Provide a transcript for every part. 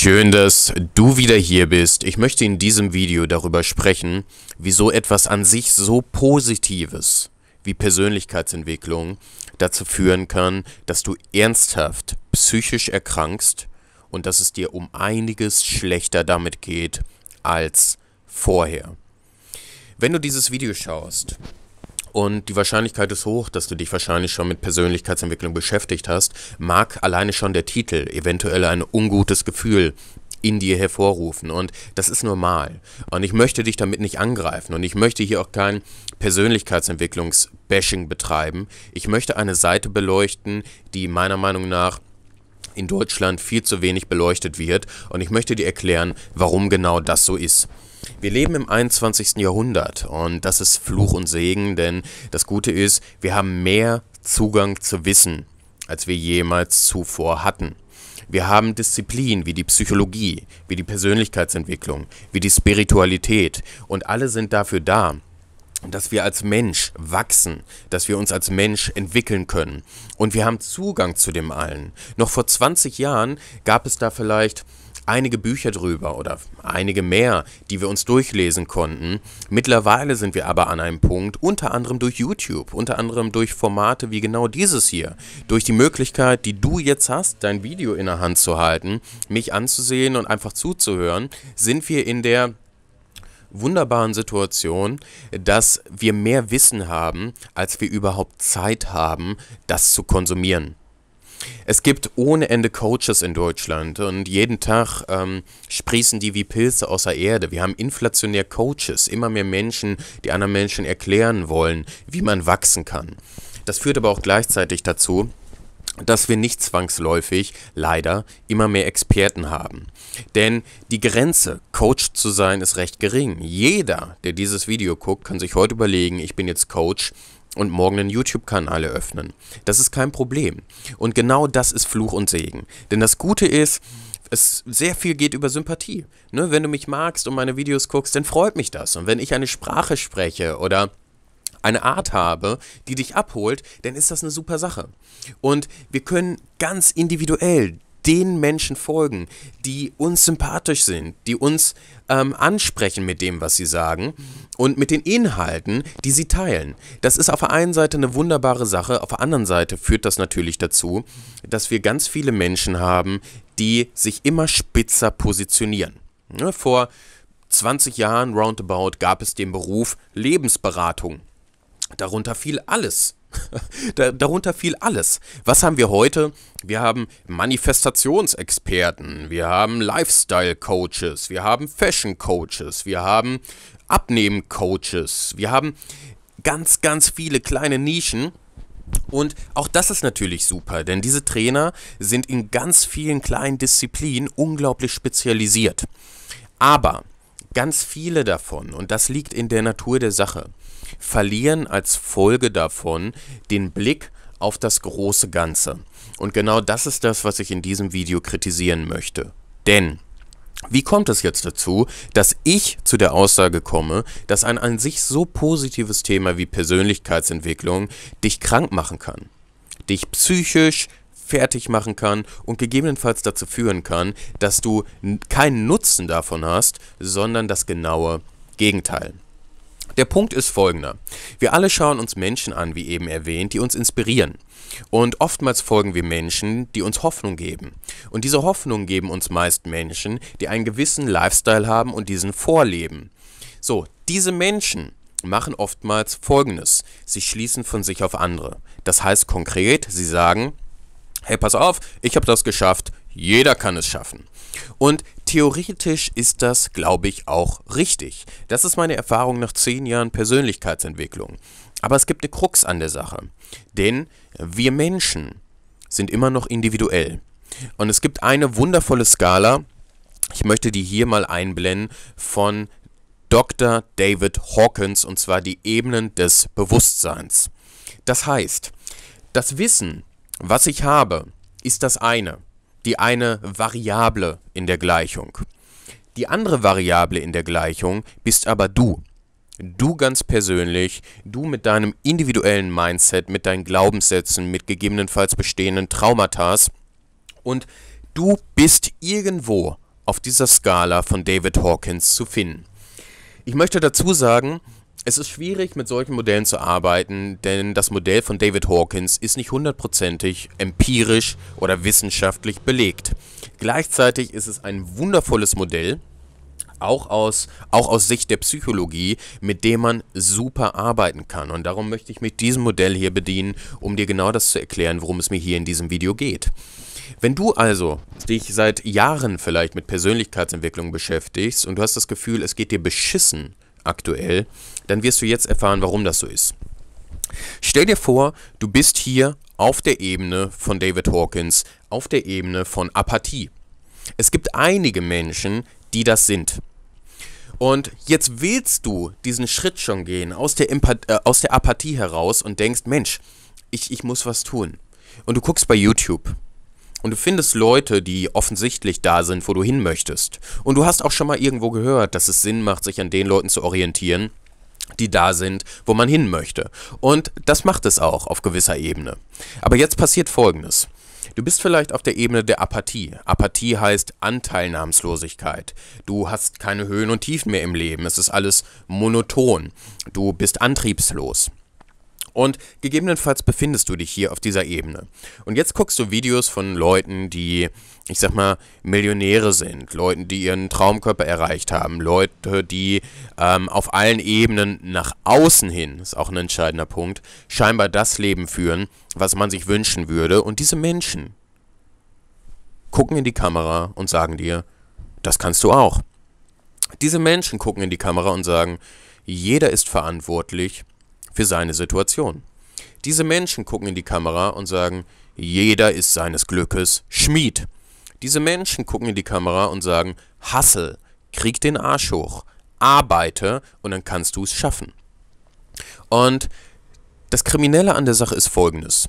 Schön, dass du wieder hier bist. Ich möchte in diesem Video darüber sprechen, wieso etwas an sich so Positives wie Persönlichkeitsentwicklung dazu führen kann, dass du ernsthaft psychisch erkrankst und dass es dir um einiges schlechter damit geht als vorher. Wenn du dieses Video schaust, und die Wahrscheinlichkeit ist hoch, dass du dich wahrscheinlich schon mit Persönlichkeitsentwicklung beschäftigt hast. Mag alleine schon der Titel eventuell ein ungutes Gefühl in dir hervorrufen. Und das ist normal. Und ich möchte dich damit nicht angreifen. Und ich möchte hier auch kein Persönlichkeitsentwicklungsbashing betreiben. Ich möchte eine Seite beleuchten, die meiner Meinung nach in Deutschland viel zu wenig beleuchtet wird. Und ich möchte dir erklären, warum genau das so ist. Wir leben im 21. Jahrhundert und das ist Fluch und Segen, denn das Gute ist, wir haben mehr Zugang zu Wissen, als wir jemals zuvor hatten. Wir haben Disziplinen wie die Psychologie, wie die Persönlichkeitsentwicklung, wie die Spiritualität und alle sind dafür da, dass wir als Mensch wachsen, dass wir uns als Mensch entwickeln können. Und wir haben Zugang zu dem allen. Noch vor 20 Jahren gab es da vielleicht einige Bücher drüber oder einige mehr, die wir uns durchlesen konnten. Mittlerweile sind wir aber an einem Punkt, unter anderem durch YouTube, unter anderem durch Formate wie genau dieses hier, durch die Möglichkeit, die du jetzt hast, dein Video in der Hand zu halten, mich anzusehen und einfach zuzuhören, sind wir in der wunderbaren Situation, dass wir mehr Wissen haben, als wir überhaupt Zeit haben, das zu konsumieren. Es gibt ohne Ende Coaches in Deutschland und jeden Tag ähm, sprießen die wie Pilze aus der Erde. Wir haben inflationär Coaches, immer mehr Menschen, die anderen Menschen erklären wollen, wie man wachsen kann. Das führt aber auch gleichzeitig dazu, dass wir nicht zwangsläufig leider immer mehr Experten haben. Denn die Grenze, Coach zu sein, ist recht gering. Jeder, der dieses Video guckt, kann sich heute überlegen, ich bin jetzt Coach und morgen einen YouTube-Kanal eröffnen. Das ist kein Problem. Und genau das ist Fluch und Segen. Denn das Gute ist, es sehr viel geht über Sympathie. Ne? Wenn du mich magst und meine Videos guckst, dann freut mich das. Und wenn ich eine Sprache spreche oder eine Art habe, die dich abholt, dann ist das eine super Sache. Und wir können ganz individuell den Menschen folgen, die uns sympathisch sind, die uns ähm, ansprechen mit dem, was sie sagen und mit den Inhalten, die sie teilen. Das ist auf der einen Seite eine wunderbare Sache, auf der anderen Seite führt das natürlich dazu, dass wir ganz viele Menschen haben, die sich immer spitzer positionieren. Ne, vor 20 Jahren roundabout gab es den Beruf Lebensberatung. Darunter fiel alles. Darunter fiel alles. Was haben wir heute? Wir haben Manifestationsexperten, wir haben Lifestyle-Coaches, wir haben Fashion-Coaches, wir haben Abnehmen-Coaches, wir haben ganz, ganz viele kleine Nischen. Und auch das ist natürlich super, denn diese Trainer sind in ganz vielen kleinen Disziplinen unglaublich spezialisiert. Aber ganz viele davon, und das liegt in der Natur der Sache, verlieren als Folge davon den Blick auf das große Ganze. Und genau das ist das, was ich in diesem Video kritisieren möchte. Denn wie kommt es jetzt dazu, dass ich zu der Aussage komme, dass ein an sich so positives Thema wie Persönlichkeitsentwicklung dich krank machen kann, dich psychisch fertig machen kann und gegebenenfalls dazu führen kann, dass du keinen Nutzen davon hast, sondern das genaue Gegenteil. Der Punkt ist folgender. Wir alle schauen uns Menschen an, wie eben erwähnt, die uns inspirieren. Und oftmals folgen wir Menschen, die uns Hoffnung geben. Und diese Hoffnung geben uns meist Menschen, die einen gewissen Lifestyle haben und diesen vorleben. So, diese Menschen machen oftmals Folgendes. Sie schließen von sich auf andere. Das heißt konkret, sie sagen, hey, pass auf, ich habe das geschafft, jeder kann es schaffen. Und theoretisch ist das, glaube ich, auch richtig. Das ist meine Erfahrung nach zehn Jahren Persönlichkeitsentwicklung. Aber es gibt eine Krux an der Sache. Denn wir Menschen sind immer noch individuell. Und es gibt eine wundervolle Skala, ich möchte die hier mal einblenden, von Dr. David Hawkins, und zwar die Ebenen des Bewusstseins. Das heißt, das Wissen, was ich habe, ist das eine die eine Variable in der Gleichung. Die andere Variable in der Gleichung bist aber du. Du ganz persönlich, du mit deinem individuellen Mindset, mit deinen Glaubenssätzen, mit gegebenenfalls bestehenden Traumata. Und du bist irgendwo auf dieser Skala von David Hawkins zu finden. Ich möchte dazu sagen, es ist schwierig, mit solchen Modellen zu arbeiten, denn das Modell von David Hawkins ist nicht hundertprozentig empirisch oder wissenschaftlich belegt. Gleichzeitig ist es ein wundervolles Modell, auch aus, auch aus Sicht der Psychologie, mit dem man super arbeiten kann. Und darum möchte ich mich diesem Modell hier bedienen, um dir genau das zu erklären, worum es mir hier in diesem Video geht. Wenn du also dich seit Jahren vielleicht mit Persönlichkeitsentwicklung beschäftigst und du hast das Gefühl, es geht dir beschissen, aktuell, dann wirst du jetzt erfahren, warum das so ist. Stell dir vor, du bist hier auf der Ebene von David Hawkins, auf der Ebene von Apathie. Es gibt einige Menschen, die das sind. Und jetzt willst du diesen Schritt schon gehen aus der, Empath äh, aus der Apathie heraus und denkst, Mensch, ich, ich muss was tun. Und du guckst bei YouTube und du findest Leute, die offensichtlich da sind, wo du hin möchtest. Und du hast auch schon mal irgendwo gehört, dass es Sinn macht, sich an den Leuten zu orientieren, die da sind, wo man hin möchte. Und das macht es auch auf gewisser Ebene. Aber jetzt passiert Folgendes. Du bist vielleicht auf der Ebene der Apathie. Apathie heißt Anteilnahmslosigkeit. Du hast keine Höhen und Tiefen mehr im Leben. Es ist alles monoton. Du bist antriebslos. Und gegebenenfalls befindest du dich hier auf dieser Ebene. Und jetzt guckst du Videos von Leuten, die, ich sag mal, Millionäre sind, Leuten, die ihren Traumkörper erreicht haben, Leute, die ähm, auf allen Ebenen nach außen hin, ist auch ein entscheidender Punkt, scheinbar das Leben führen, was man sich wünschen würde. Und diese Menschen gucken in die Kamera und sagen dir, das kannst du auch. Diese Menschen gucken in die Kamera und sagen, jeder ist verantwortlich für seine Situation. Diese Menschen gucken in die Kamera und sagen, jeder ist seines Glückes Schmied. Diese Menschen gucken in die Kamera und sagen, Hassel, krieg den Arsch hoch, arbeite und dann kannst du es schaffen. Und das Kriminelle an der Sache ist folgendes.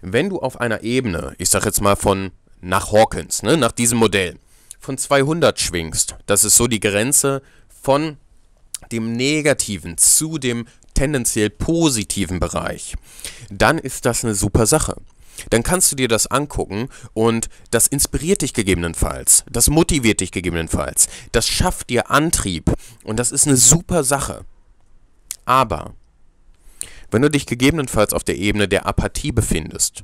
Wenn du auf einer Ebene, ich sag jetzt mal von nach Hawkins, ne, nach diesem Modell, von 200 schwingst, das ist so die Grenze von dem negativen zu dem tendenziell positiven Bereich, dann ist das eine super Sache. Dann kannst du dir das angucken und das inspiriert dich gegebenenfalls, das motiviert dich gegebenenfalls, das schafft dir Antrieb und das ist eine super Sache. Aber wenn du dich gegebenenfalls auf der Ebene der Apathie befindest,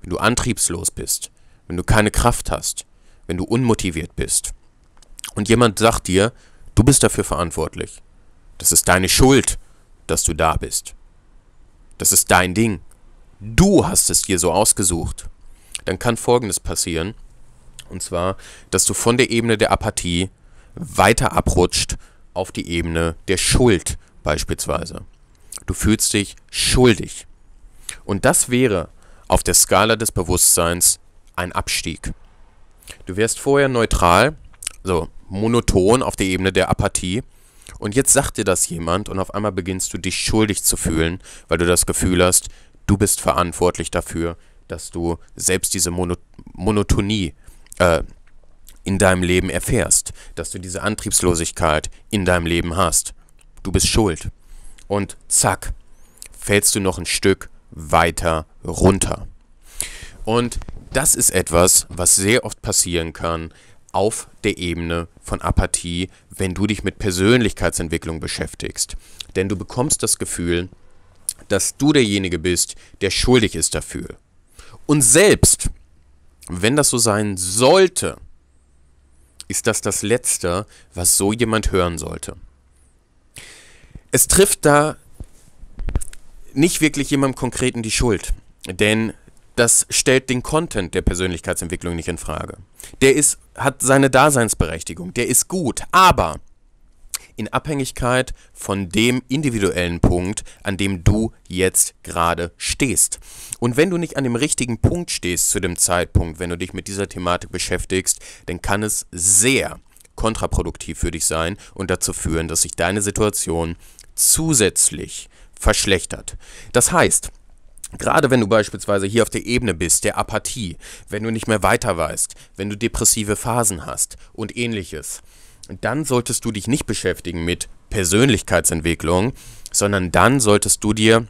wenn du antriebslos bist, wenn du keine Kraft hast, wenn du unmotiviert bist und jemand sagt dir, Du bist dafür verantwortlich. Das ist deine Schuld, dass du da bist. Das ist dein Ding. Du hast es dir so ausgesucht. Dann kann Folgendes passieren. Und zwar, dass du von der Ebene der Apathie weiter abrutscht auf die Ebene der Schuld beispielsweise. Du fühlst dich schuldig. Und das wäre auf der Skala des Bewusstseins ein Abstieg. Du wärst vorher neutral so, monoton auf der Ebene der Apathie. Und jetzt sagt dir das jemand und auf einmal beginnst du dich schuldig zu fühlen, weil du das Gefühl hast, du bist verantwortlich dafür, dass du selbst diese Mono Monotonie äh, in deinem Leben erfährst, dass du diese Antriebslosigkeit in deinem Leben hast. Du bist schuld. Und zack, fällst du noch ein Stück weiter runter. Und das ist etwas, was sehr oft passieren kann, auf der Ebene von Apathie, wenn du dich mit Persönlichkeitsentwicklung beschäftigst. Denn du bekommst das Gefühl, dass du derjenige bist, der schuldig ist dafür. Und selbst, wenn das so sein sollte, ist das das Letzte, was so jemand hören sollte. Es trifft da nicht wirklich jemandem Konkreten die Schuld, denn das stellt den Content der Persönlichkeitsentwicklung nicht in Frage. Der ist hat seine Daseinsberechtigung, der ist gut, aber in Abhängigkeit von dem individuellen Punkt, an dem du jetzt gerade stehst. Und wenn du nicht an dem richtigen Punkt stehst zu dem Zeitpunkt, wenn du dich mit dieser Thematik beschäftigst, dann kann es sehr kontraproduktiv für dich sein und dazu führen, dass sich deine Situation zusätzlich verschlechtert. Das heißt, Gerade wenn du beispielsweise hier auf der Ebene bist, der Apathie, wenn du nicht mehr weiter weißt, wenn du depressive Phasen hast und ähnliches, dann solltest du dich nicht beschäftigen mit Persönlichkeitsentwicklung, sondern dann solltest du dir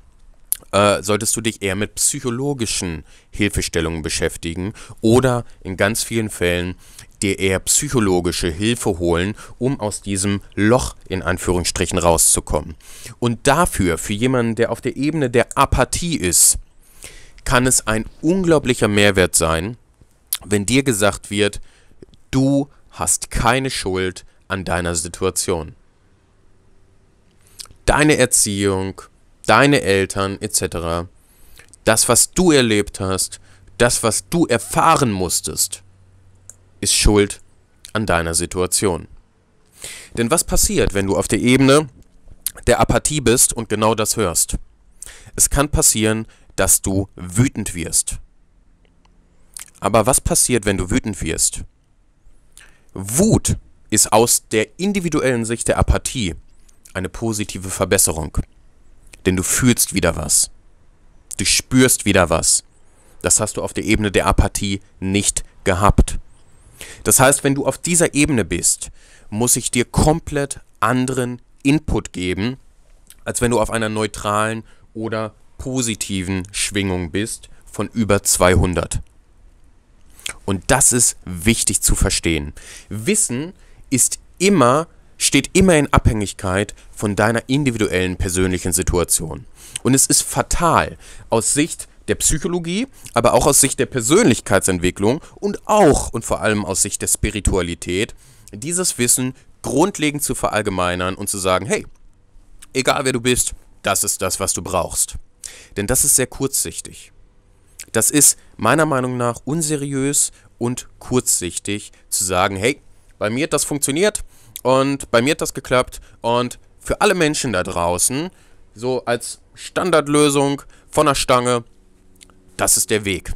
äh, solltest du dich eher mit psychologischen Hilfestellungen beschäftigen oder in ganz vielen Fällen dir eher psychologische Hilfe holen, um aus diesem Loch in Anführungsstrichen rauszukommen. Und dafür, für jemanden, der auf der Ebene der Apathie ist, kann es ein unglaublicher Mehrwert sein, wenn dir gesagt wird, du hast keine Schuld an deiner Situation. Deine Erziehung, deine Eltern etc., das, was du erlebt hast, das, was du erfahren musstest, ist schuld an deiner Situation. Denn was passiert, wenn du auf der Ebene der Apathie bist und genau das hörst? Es kann passieren, dass du wütend wirst. Aber was passiert, wenn du wütend wirst? Wut ist aus der individuellen Sicht der Apathie eine positive Verbesserung. Denn du fühlst wieder was. Du spürst wieder was. Das hast du auf der Ebene der Apathie nicht gehabt. Das heißt, wenn du auf dieser Ebene bist, muss ich dir komplett anderen Input geben, als wenn du auf einer neutralen oder positiven Schwingung bist von über 200. Und das ist wichtig zu verstehen. Wissen ist immer steht immer in Abhängigkeit von deiner individuellen persönlichen Situation. Und es ist fatal aus Sicht der Psychologie, aber auch aus Sicht der Persönlichkeitsentwicklung und auch und vor allem aus Sicht der Spiritualität, dieses Wissen grundlegend zu verallgemeinern und zu sagen, hey, egal wer du bist, das ist das, was du brauchst. Denn das ist sehr kurzsichtig. Das ist meiner Meinung nach unseriös und kurzsichtig zu sagen, hey, bei mir hat das funktioniert, und bei mir hat das geklappt. Und für alle Menschen da draußen, so als Standardlösung von der Stange, das ist der Weg.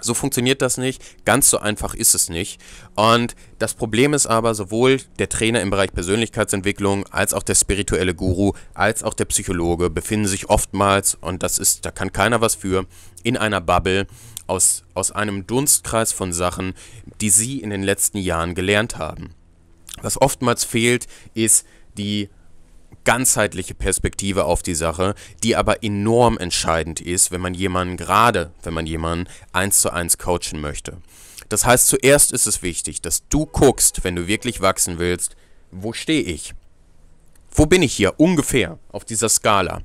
So funktioniert das nicht. Ganz so einfach ist es nicht. Und das Problem ist aber, sowohl der Trainer im Bereich Persönlichkeitsentwicklung als auch der spirituelle Guru als auch der Psychologe befinden sich oftmals, und das ist, da kann keiner was für, in einer Bubble aus, aus einem Dunstkreis von Sachen, die sie in den letzten Jahren gelernt haben. Was oftmals fehlt, ist die ganzheitliche Perspektive auf die Sache, die aber enorm entscheidend ist, wenn man jemanden gerade, wenn man jemanden eins zu eins coachen möchte. Das heißt, zuerst ist es wichtig, dass du guckst, wenn du wirklich wachsen willst, wo stehe ich? Wo bin ich hier ungefähr auf dieser Skala?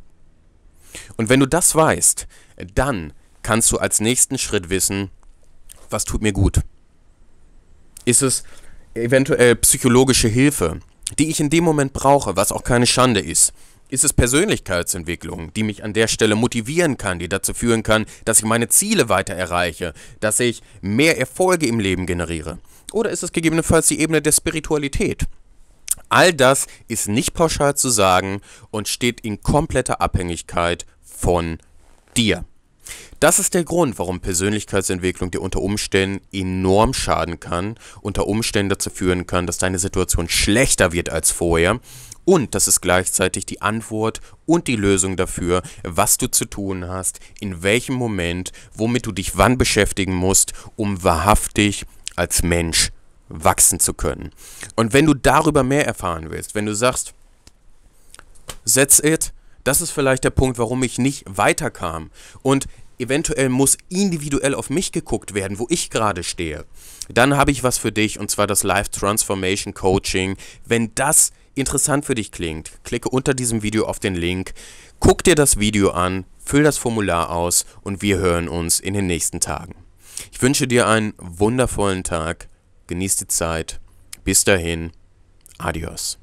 Und wenn du das weißt, dann kannst du als nächsten Schritt wissen, was tut mir gut? Ist es eventuell psychologische Hilfe, die ich in dem Moment brauche, was auch keine Schande ist, ist es Persönlichkeitsentwicklung, die mich an der Stelle motivieren kann, die dazu führen kann, dass ich meine Ziele weiter erreiche, dass ich mehr Erfolge im Leben generiere. Oder ist es gegebenenfalls die Ebene der Spiritualität? All das ist nicht pauschal zu sagen und steht in kompletter Abhängigkeit von dir. Das ist der Grund, warum Persönlichkeitsentwicklung dir unter Umständen enorm schaden kann, unter Umständen dazu führen kann, dass deine Situation schlechter wird als vorher. Und das ist gleichzeitig die Antwort und die Lösung dafür, was du zu tun hast, in welchem Moment, womit du dich wann beschäftigen musst, um wahrhaftig als Mensch wachsen zu können. Und wenn du darüber mehr erfahren willst, wenn du sagst, that's it, das ist vielleicht der Punkt, warum ich nicht weiterkam. Und eventuell muss individuell auf mich geguckt werden, wo ich gerade stehe, dann habe ich was für dich und zwar das Live Transformation Coaching. Wenn das interessant für dich klingt, klicke unter diesem Video auf den Link, guck dir das Video an, füll das Formular aus und wir hören uns in den nächsten Tagen. Ich wünsche dir einen wundervollen Tag, genieß die Zeit, bis dahin, adios.